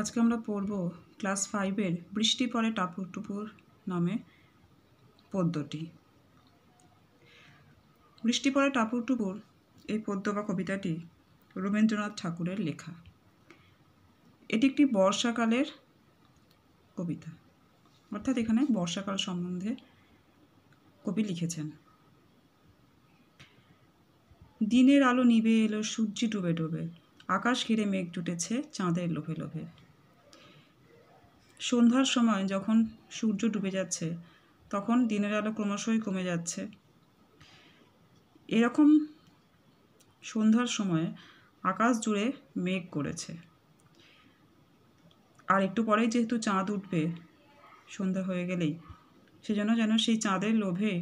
আজকে আমরা পড়ব ক্লাস ফাইভের বৃষ্টি পরে টাপুর টুপুর নামে পদ্যটি বৃষ্টি পরে টাপুর টুপুর এই পদ্য বা কবিতাটি রবীন্দ্রনাথ ঠাকুরের লেখা এটি একটি বর্ষাকালের কবিতা অর্থাৎ এখানে বর্ষাকাল সম্বন্ধে কবি লিখেছেন দিনের আলো নিবে এলো সূর্যি ডুবে ডুবে আকাশ ঘিরে মেঘ জুটেছে চাঁদের লোভে লোভে সন্ধ্যার সময় যখন সূর্য ডুবে যাচ্ছে তখন দিনের আলো ক্রমশই কমে যাচ্ছে এরকম সন্ধ্যার সময় আকাশ জুড়ে মেঘ করেছে আর একটু পরেই যেহেতু চাঁদ উঠবে সন্ধ্যা হয়ে গেলেই সেজন্য যেন সেই চাঁদের লোভে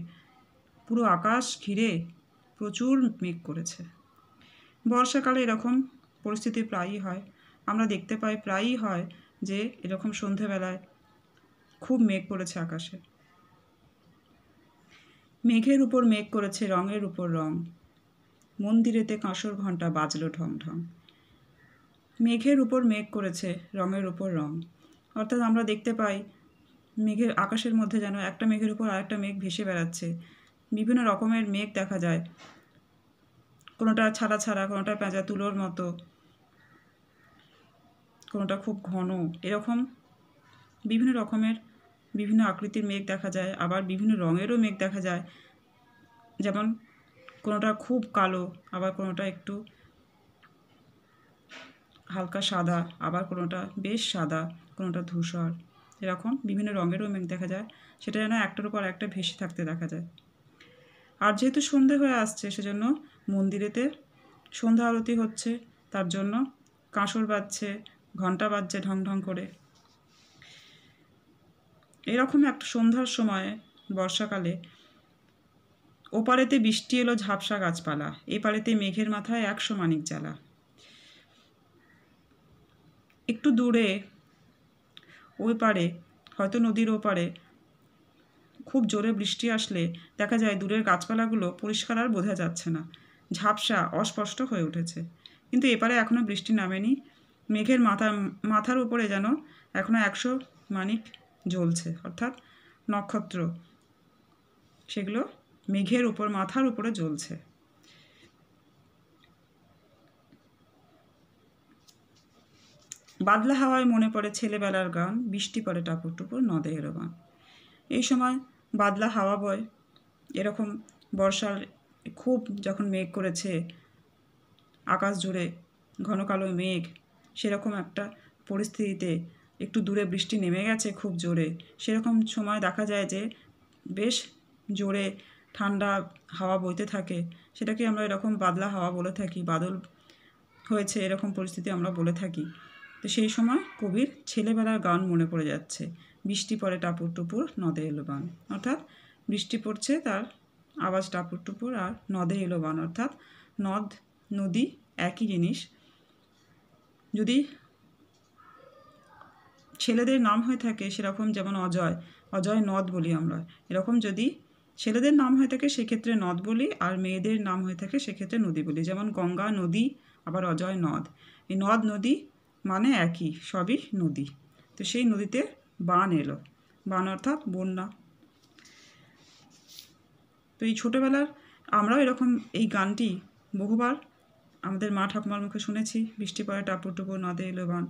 পুরো আকাশ ঘিরে প্রচুর মেঘ করেছে বর্ষাকালে এরকম পরিস্থিতি প্রায়ই হয় আমরা দেখতে পাই প্রায়ই হয় যে এরকম সন্ধেবেলায় খুব মেঘ পড়েছে আকাশে মেঘের উপর মেঘ করেছে রঙের উপর রং মন্দিরেতে কাঁসর ঘণ্টা বাজল ঢং ঢং মেঘের উপর মেঘ করেছে রঙের উপর রং অর্থাৎ আমরা দেখতে পাই মেঘের আকাশের মধ্যে যেন একটা মেঘের উপর আরেকটা মেঘ ভেসে বেড়াচ্ছে বিভিন্ন রকমের মেঘ দেখা যায় কোনোটা ছাড়া ছাড়া কোনোটা পেঁজা তুলোর মতো কোনোটা খুব ঘন এরকম বিভিন্ন রকমের বিভিন্ন আকৃতির মেঘ দেখা যায় আবার বিভিন্ন রঙেরও মেঘ দেখা যায় যেমন কোনোটা খুব কালো আবার কোনোটা একটু হালকা সাদা আবার কোনোটা বেশ সাদা কোনোটা ধূসর এরকম বিভিন্ন রঙেরও মেঘ দেখা যায় সেটা যেন একটার উপর একটা ভেসে থাকতে দেখা যায় আর যেহেতু সন্ধে হয়ে আসছে সেজন্য মন্দিরেতে সন্ধ্যা আরতি হচ্ছে তার জন্য কাঁসর বাজছে ঘন্টা বাজছে ঢং ঢং করে এরকম একটা সন্ধ্যার সময়ে বর্ষাকালে ওপারেতে বৃষ্টি এলো ঝাপসা গাছপালা এপারেতে মেঘের মাথায় একশো মানিক জ্বালা একটু দূরে ওই পারে হয়তো নদীর ওপারে খুব জোরে বৃষ্টি আসলে দেখা যায় দূরের গাছপালাগুলো পরিষ্কার আর বোঝা যাচ্ছে না ঝাপসা অস্পষ্ট হয়ে উঠেছে কিন্তু এপারে এখনও বৃষ্টি নামেনি মেঘের মাথার মাথার উপরে যেন এখনো একশো মানিক জ্বলছে অর্থাৎ নক্ষত্র সেগুলো মেঘের উপর মাথার উপরে জ্বলছে বাদলা হাওয়ায় মনে পড়ে ছেলেবেলার গান বৃষ্টি পড়ে টাপুর টুপুর নদে এরো গান এই সময় বাদলা হাওয়া বয় এরকম বর্ষার খুব যখন মেঘ করেছে আকাশ জুড়ে ঘন কালো মেঘ সেরকম একটা পরিস্থিতিতে একটু দূরে বৃষ্টি নেমে গেছে খুব জোরে সেরকম সময় দেখা যায় যে বেশ জোরে ঠান্ডা হাওয়া বইতে থাকে সেটাকে আমরা এরকম বাদলা হাওয়া বলে থাকি বাদল হয়েছে এরকম পরিস্থিতি আমরা বলে থাকি তো সেই সময় কবির ছেলেবেলার গান মনে পড়ে যাচ্ছে বৃষ্টি পড়ে টাপুর টুপুর নদে এলো বান অর্থাৎ বৃষ্টি পড়ছে তার আওয়াজ টাপুর টুপুর আর নদে এলো বান অর্থাৎ নদ নদী একই জিনিস যদি ছেলেদের নাম হয়ে থাকে সেরকম যেমন অজয় অজয় নদ বলি আমরা এরকম যদি ছেলেদের নাম হয়ে থাকে সেক্ষেত্রে নদ বলি আর মেয়েদের নাম হয়ে থাকে সেক্ষেত্রে নদী বলি যেমন গঙ্গা নদী আবার অজয় নদ এই নদ নদী মানে একই সবই নদী তো সেই নদীতে বান এলো বান অর্থাৎ বন্যা তো এই ছোটোবেলার আমরাও এরকম এই গানটি বহুবার আমাদের মা ঠাকুমার মুখে শুনেছি বৃষ্টি পড়ে টাপুর টুপুর নদে এলো বান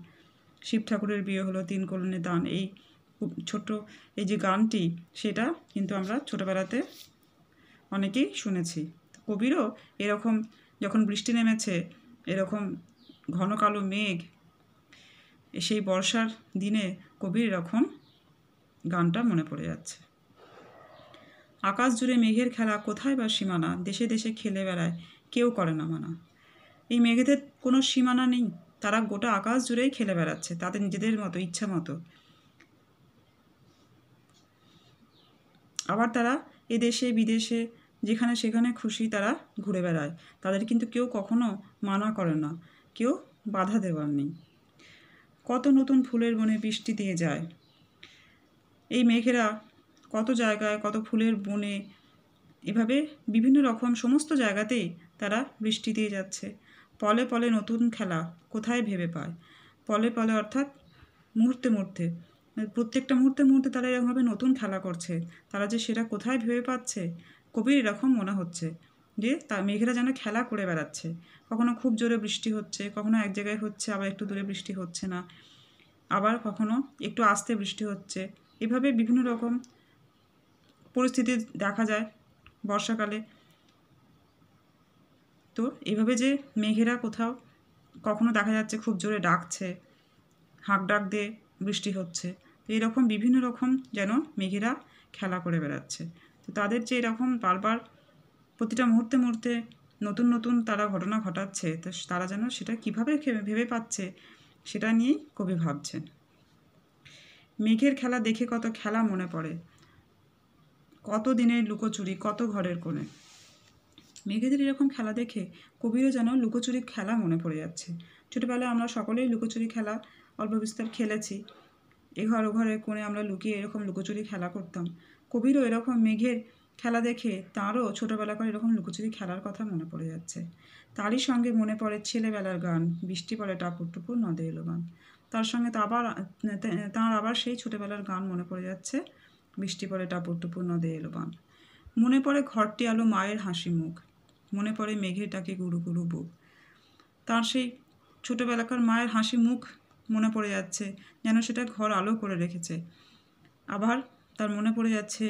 শিব ঠাকুরের বিয়ে হলো তিন কলনে দান এই ছোট্ট এই যে গানটি সেটা কিন্তু আমরা ছোটোবেলাতে অনেকেই শুনেছি কবিরও এরকম যখন বৃষ্টি নেমেছে এরকম ঘন কালো মেঘ সেই বর্ষার দিনে কবির এরকম গানটা মনে পড়ে যাচ্ছে আকাশ জুড়ে মেঘের খেলা কোথায় বা সীমানা দেশে দেশে খেলে বেড়ায় কেউ করে না মানা এই মেঘেদের কোনো সীমানা নেই তারা গোটা আকাশ জুড়েই খেলে বেড়াচ্ছে তাদের নিজেদের মতো ইচ্ছা মতো আবার তারা এদেশে বিদেশে যেখানে সেখানে খুশি তারা ঘুরে বেড়ায় তাদের কিন্তু কেউ কখনো মানা করে না কেউ বাধা দেওয়ার নেই কত নতুন ফুলের বনে বৃষ্টি দিয়ে যায় এই মেঘেরা কত জায়গায় কত ফুলের বনে এভাবে বিভিন্ন রকম সমস্ত জায়গাতেই তারা বৃষ্টি দিয়ে যাচ্ছে পলে পলে নতুন খেলা কোথায় ভেবে পায় পলে পলে অর্থাৎ মুহূর্তে মুহূর্তে প্রত্যেকটা মুহূর্তে মুহূর্তে তারা এরকমভাবে নতুন খেলা করছে তারা যে সেটা কোথায় ভেবে পাচ্ছে কবির এরকম মনে হচ্ছে যে তার মেঘেরা যেন খেলা করে বেড়াচ্ছে কখনো খুব জোরে বৃষ্টি হচ্ছে কখনো এক জায়গায় হচ্ছে আবার একটু দূরে বৃষ্টি হচ্ছে না আবার কখনো একটু আস্তে বৃষ্টি হচ্ছে এভাবে বিভিন্ন রকম পরিস্থিতি দেখা যায় বর্ষাকালে তো এভাবে যে মেঘেরা কোথাও কখনো দেখা যাচ্ছে খুব জোরে ডাকছে হাঁক ডাক দিয়ে বৃষ্টি হচ্ছে তো এরকম বিভিন্ন রকম যেন মেঘেরা খেলা করে বেড়াচ্ছে তো তাদের যে এরকম বারবার প্রতিটা মুহূর্তে মুহূর্তে নতুন নতুন তারা ঘটনা ঘটাচ্ছে তো তারা যেন সেটা কীভাবে ভেবে পাচ্ছে সেটা নিয়েই কবি ভাবছেন মেঘের খেলা দেখে কত খেলা মনে পড়ে কত দিনের লুকোচুরি কত ঘরের কোণে মেঘেদের এরকম খেলা দেখে কবিরও যেন লুকোচুরি খেলা মনে পড়ে যাচ্ছে ছোটোবেলায় আমরা সকলেই লুকোচুরি খেলা অল্প বিস্তার খেলেছি এঘর ওঘরে কোণে আমরা লুকিয়ে এরকম লুকোচুরি খেলা করতাম কবিরও এরকম মেঘের খেলা দেখে তাঁরও ছোটোবেলাকার এরকম লুকোচুরি খেলার কথা মনে পড়ে যাচ্ছে তারই সঙ্গে মনে পড়ে ছেলেবেলার গান বৃষ্টি পড়ে টাপুর টুপুর নদে এলো গান তার সঙ্গে তো আবার তাঁর আবার সেই ছোটোবেলার গান মনে পড়ে যাচ্ছে বৃষ্টি পড়ে টাপুর টুপুর নদে এলো গান মনে পড়ে ঘরটি আলো মায়ের হাসি মুখ মনে পড়ে মেঘের ডাকে গুরু গুরু বুক তার সেই ছোটোবেলাকার মায়ের হাসি মুখ মনে পড়ে যাচ্ছে যেন সেটা ঘর আলো করে রেখেছে আবার তার মনে পড়ে যাচ্ছে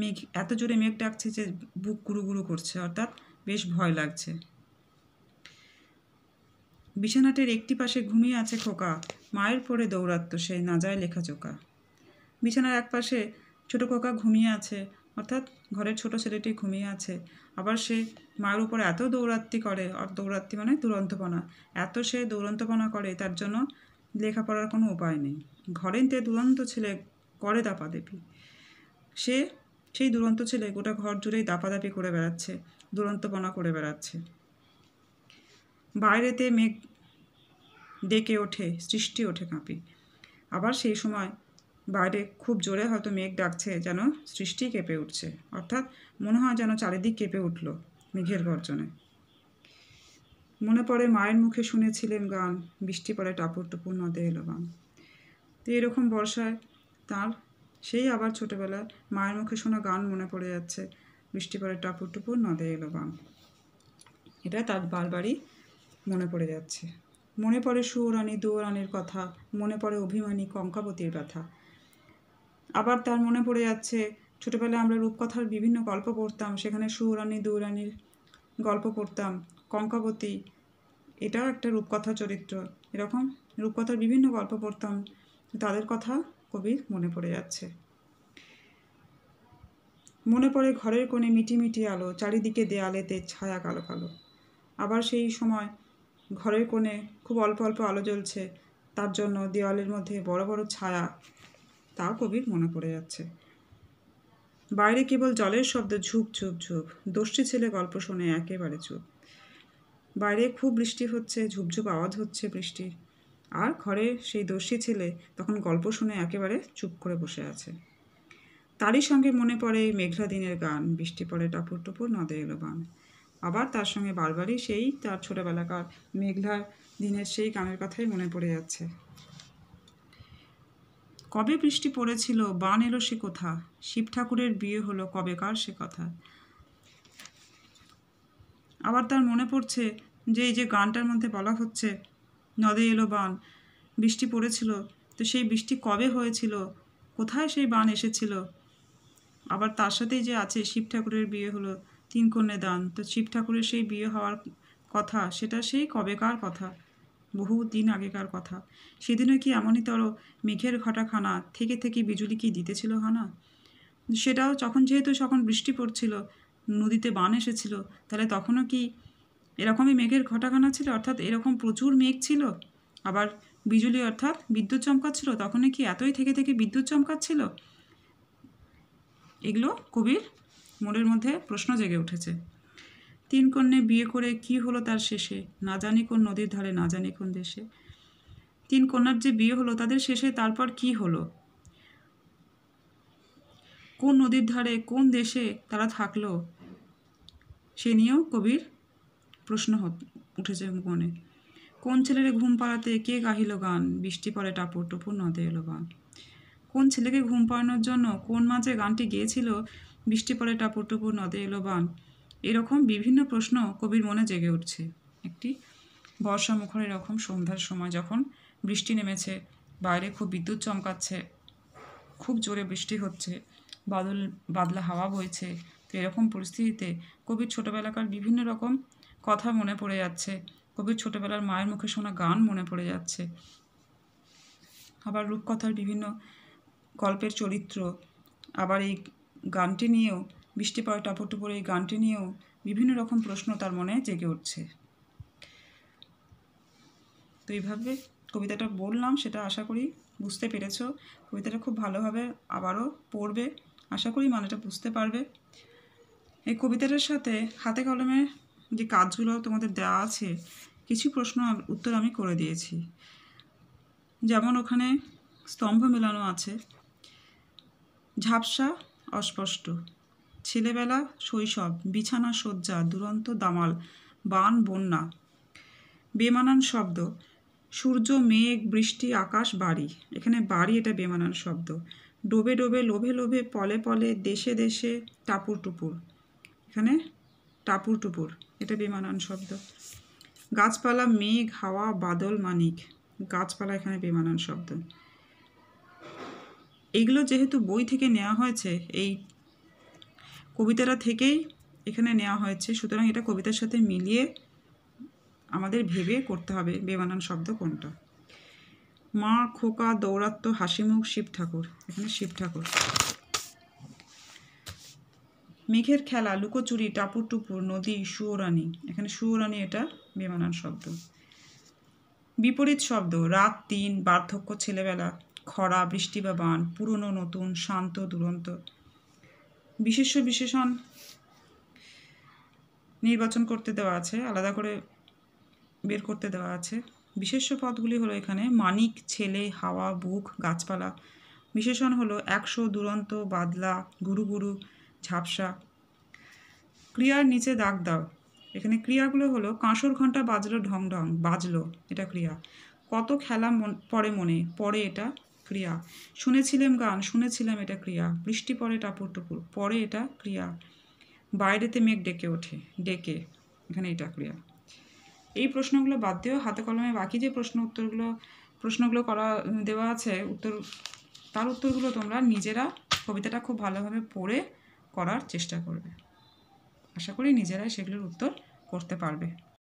মেঘ এত জোরে মেঘ ডাকছে যে বুক গুরু গুরু করছে অর্থাৎ বেশ ভয় লাগছে বিছানাটের একটি পাশে ঘুমিয়ে আছে খোকা মায়ের পরে দৌড়াত্ম সে না যায় লেখা চোকা বিছানার এক পাশে ছোটো খোকা ঘুমিয়ে আছে অর্থাৎ ঘরের ছোট ছেলেটি ঘুমিয়ে আছে আবার সে মায়ের উপর এত দৌরাত্মি করে আর দৌরাত্মি মানে দুরন্তপনা এত সে দৌরন্তপনা করে তার জন্য লেখাপড়ার কোনো উপায় নেই তে দুরন্ত ছেলে করে দাপাদাপি সে সেই দুরন্ত ছেলে গোটা ঘর জুড়েই দাপাদাপি করে বেড়াচ্ছে দুরন্তপনা করে বেড়াচ্ছে বাইরেতে মেঘ ডেকে ওঠে সৃষ্টি ওঠে কাঁপি আবার সেই সময় বাইরে খুব জোরে হয়তো মেঘ ডাকছে যেন সৃষ্টি কেঁপে উঠছে অর্থাৎ মনে হয় যেন চারিদিক কেঁপে উঠল মেঘের গর্জনে মনে পড়ে মায়ের মুখে শুনেছিলেন গান বৃষ্টি পড়ে টাপুর টুপুর নদে এলো গান তো এরকম বর্ষায় তার সেই আবার ছোটোবেলায় মায়ের মুখে শোনা গান মনে পড়ে যাচ্ছে বৃষ্টি পড়ে টাপুর টুপুর নদে এলো গান এটা তার বারবারই মনে পড়ে যাচ্ছে মনে পড়ে সুরানি দুয়োরানির কথা মনে পড়ে অভিমানী কঙ্কাবতীর কথা আবার তার মনে পড়ে যাচ্ছে ছোটোবেলায় আমরা রূপকথার বিভিন্ন গল্প পড়তাম সেখানে সুরানি দুরানির গল্প পড়তাম কঙ্কাবতী এটাও একটা রূপকথা চরিত্র এরকম রূপকথার বিভিন্ন গল্প পড়তাম তাদের কথা কবির মনে পড়ে যাচ্ছে মনে পড়ে ঘরের কোণে মিটি মিটি আলো চারিদিকে দেয়ালেতে ছায়া কালো কালো আবার সেই সময় ঘরের কোণে খুব অল্প অল্প আলো জ্বলছে তার জন্য দেওয়ালের মধ্যে বড় বড় ছায়া তাও কবির মনে পড়ে যাচ্ছে বাইরে কেবল জলের শব্দ ঝুপ ঝুপ ঝুপ দোষটি ছেলে গল্প শোনে একেবারে চুপ বাইরে খুব বৃষ্টি হচ্ছে ঝুপঝুপ আওয়াজ হচ্ছে বৃষ্টির আর ঘরে সেই দোষী ছেলে তখন গল্প শুনে একেবারে চুপ করে বসে আছে তারই সঙ্গে মনে পড়ে মেঘলা দিনের গান বৃষ্টি পড়ে টাপুর টুপুর নদে এলো বান আবার তার সঙ্গে বারবারই সেই তার ছোটবেলাকার মেঘলা দিনের সেই গানের কথাই মনে পড়ে যাচ্ছে কবে বৃষ্টি পড়েছিল বান এলো সে কোথা শিব ঠাকুরের বিয়ে হলো কবেকার সে কথা আবার তার মনে পড়ছে যে এই যে গানটার মধ্যে বলা হচ্ছে নদে এলো বান বৃষ্টি পড়েছিল তো সেই বৃষ্টি কবে হয়েছিল কোথায় সেই বান এসেছিল আবার তার সাথেই যে আছে শিব ঠাকুরের বিয়ে হলো তিন কন্যা দান তো শিব ঠাকুরের সেই বিয়ে হওয়ার কথা সেটা সেই কবেকার কথা বহু দিন আগেকার কথা সেদিনও কি এমনই তর মেঘের ঘটাখানা থেকে থেকে বিজুলি কি দিতেছিল হানা সেটাও যখন যেহেতু যখন বৃষ্টি পড়ছিল নদীতে বান এসেছিল তাহলে তখনও কি এরকমই মেঘের ঘটাখানা ছিল অর্থাৎ এরকম প্রচুর মেঘ ছিল আবার বিজুলি অর্থাৎ বিদ্যুৎ চমকাচ্ছিল তখনই কি এতই থেকে থেকে বিদ্যুৎ চমকাচ্ছিল এগুলো কবির মনের মধ্যে প্রশ্ন জেগে উঠেছে তিন কন্যে বিয়ে করে কি হলো তার শেষে না জানি কোন নদীর ধারে না জানি কোন দেশে তিন কন্যার যে বিয়ে হলো তাদের শেষে তারপর কি হলো কোন নদীর ধারে কোন দেশে তারা থাকলো সে নিয়েও কবির প্রশ্ন উঠেছে মনে কোন ছেলের ঘুম পাড়াতে কে গাহিল গান বৃষ্টি পরে টাপুর টপুর নদে এলো গান কোন ছেলেকে ঘুম পাড়ানোর জন্য কোন মাঝে গানটি গেয়েছিল বৃষ্টি পরে টাপুর টপুর নদে এলো বান এরকম বিভিন্ন প্রশ্ন কবির মনে জেগে উঠছে একটি বর্ষা মুখর এরকম সন্ধ্যার সময় যখন বৃষ্টি নেমেছে বাইরে খুব বিদ্যুৎ চমকাচ্ছে খুব জোরে বৃষ্টি হচ্ছে বাদল বাদলা হাওয়া বইছে তো এরকম পরিস্থিতিতে কবির ছোটোবেলাকার বিভিন্ন রকম কথা মনে পড়ে যাচ্ছে কবির ছোটোবেলার মায়ের মুখে শোনা গান মনে পড়ে যাচ্ছে আবার রূপকথার বিভিন্ন গল্পের চরিত্র আবার এই গানটি নিয়েও বৃষ্টি পড়া টাপুর এই গানটি নিয়েও বিভিন্ন রকম প্রশ্ন তার মনে জেগে উঠছে তো এইভাবে কবিতাটা বললাম সেটা আশা করি বুঝতে পেরেছ কবিতাটা খুব ভালোভাবে আবারও পড়বে আশা করি মানেটা বুঝতে পারবে এই কবিতাটার সাথে হাতে কলমে যে কাজগুলো তোমাদের দেওয়া আছে কিছু প্রশ্ন উত্তর আমি করে দিয়েছি যেমন ওখানে স্তম্ভ মেলানো আছে ঝাপসা অস্পষ্ট ছেলেবেলা শৈশব বিছানা শয্যা দুরন্ত দামাল বান বন্যা বেমানান শব্দ সূর্য মেঘ বৃষ্টি আকাশ বাড়ি এখানে বাড়ি এটা বেমানান শব্দ ডোবে ডোবে লোভে লোভে পলে পলে দেশে দেশে টাপুর টুপুর এখানে টাপুর টুপুর এটা বেমানান শব্দ গাছপালা মেঘ হাওয়া বাদল মানিক গাছপালা এখানে বেমানান শব্দ এগুলো যেহেতু বই থেকে নেওয়া হয়েছে এই কবিতাটা থেকেই এখানে নেওয়া হয়েছে সুতরাং এটা কবিতার সাথে মিলিয়ে আমাদের ভেবে করতে হবে বেমানান শব্দ কোনটা মা খোকা দৌরাত্ম হাসিমুখ শিব ঠাকুর এখানে শিব ঠাকুর মেঘের খেলা লুকোচুরি টাপুর টুপুর নদী সুয়োরানি এখানে সুয়োরানি এটা বেমানান শব্দ বিপরীত শব্দ রাত তিন বার্ধক্য ছেলেবেলা খরা বৃষ্টি বা বান পুরনো নতুন শান্ত দুরন্ত বিশেষ বিশেষণ নির্বাচন করতে দেওয়া আছে আলাদা করে বের করতে দেওয়া আছে বিশেষ পদগুলি হলো এখানে মানিক ছেলে হাওয়া বুক গাছপালা বিশেষণ হলো একশো দুরন্ত বাদলা গুরু গুরু ঝাপসা ক্রিয়ার নিচে দাগ দাও এখানে ক্রিয়াগুলো হলো কাঁসর ঘন্টা বাজলো ঢং ঢং বাজলো এটা ক্রিয়া কত খেলা পরে মনে পরে এটা ক্রিয়া শুনেছিলাম গান শুনেছিলাম এটা ক্রিয়া বৃষ্টি পরে টাপুর টুপুর পরে এটা ক্রিয়া বাইরেতে মেঘ ডেকে ওঠে ডেকে এখানে এটা ক্রিয়া এই প্রশ্নগুলো বাদ দিয়েও হাতে কলমে বাকি যে প্রশ্ন উত্তরগুলো প্রশ্নগুলো করা দেওয়া আছে উত্তর তার উত্তরগুলো তোমরা নিজেরা কবিতাটা খুব ভালোভাবে পড়ে করার চেষ্টা করবে আশা করি নিজেরাই সেগুলোর উত্তর করতে পারবে